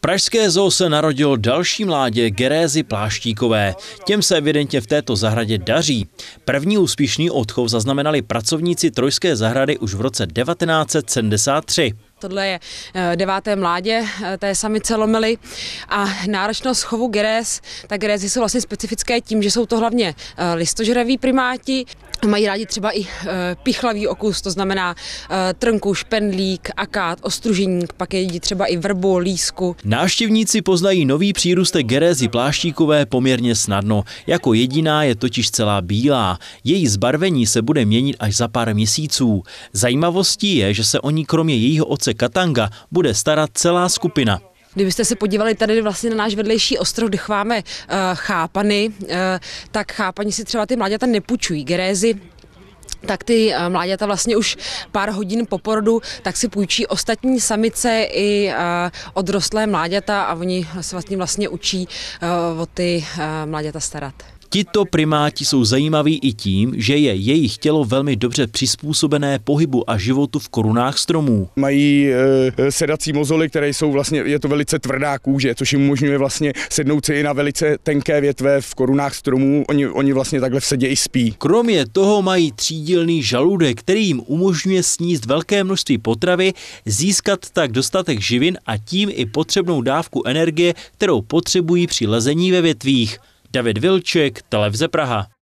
pražské zoo se narodil další mládě Gerézy Pláštíkové. Těm se evidentně v této zahradě daří. První úspěšný odchov zaznamenali pracovníci Trojské zahrady už v roce 1973. Tohle je eh, deváté mládě eh, té samice lomily a náročnost chovu gerez, tak gerézy jsou vlastně specifické tím, že jsou to hlavně eh, listožraví primáti. Mají rádi třeba i e, pichlavý okus, to znamená e, trnku, špendlík, akát, ostruženík, pak jedí třeba i vrbu, lísku. Návštěvníci poznají nový přírůstek gerézy pláštíkové poměrně snadno. Jako jediná je totiž celá bílá. Její zbarvení se bude měnit až za pár měsíců. Zajímavostí je, že se o ní kromě jejího oce Katanga bude starat celá skupina. Kdybyste se podívali tady vlastně na náš vedlejší ostrov, kde chváme uh, eh, chápany, uh, tak chápani si třeba ty mláďata nepůjčují. Gerézy tak ty eh, mláďata vlastně už pár hodin po porodu, tak si půjčí ostatní samice i odrostlé mláďata a oni se vlastně, vlastně učí o ty mláďata starat. Tito primáti jsou zajímaví i tím, že je jejich tělo velmi dobře přizpůsobené pohybu a životu v korunách stromů. Mají e, sedací mozoly, které jsou vlastně, je to velice tvrdá kůže, což jim umožňuje vlastně sednout si i na velice tenké větve v korunách stromů. Oni, oni vlastně takhle v sedě i spí. Kromě toho mají třídílný žaludek, který jim umožňuje sníst velké množství potravy, získat tak dostatek živin a tím i potřebnou dávku energie, kterou potřebují při lezení ve větvích. David Vilček, Televize Praha.